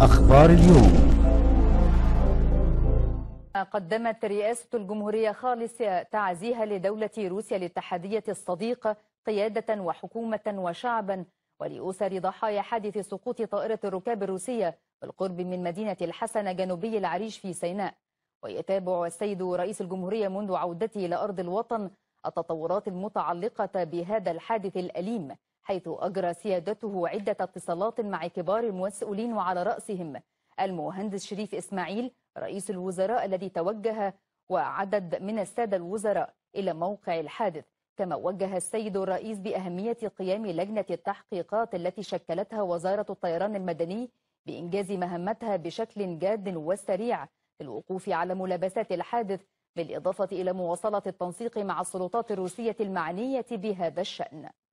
أخبار اليوم قدمت رئاسة الجمهورية خالص تعزيها لدولة روسيا الاتحادية الصديقة قيادة وحكومة وشعبا ولأسر ضحايا حادث سقوط طائرة الركاب الروسية بالقرب من مدينة الحسنة جنوبي العريش في سيناء ويتابع السيد رئيس الجمهورية منذ عودته إلى أرض الوطن التطورات المتعلقة بهذا الحادث الأليم حيث أجرى سيادته عدة اتصالات مع كبار المسؤولين وعلى رأسهم المهندس شريف إسماعيل رئيس الوزراء الذي توجه وعدد من السادة الوزراء إلى موقع الحادث كما وجه السيد الرئيس بأهمية قيام لجنة التحقيقات التي شكلتها وزارة الطيران المدني بإنجاز مهمتها بشكل جاد وسريع للوقوف على ملابسات الحادث بالإضافة إلى مواصلة التنسيق مع السلطات الروسية المعنية بهذا الشأن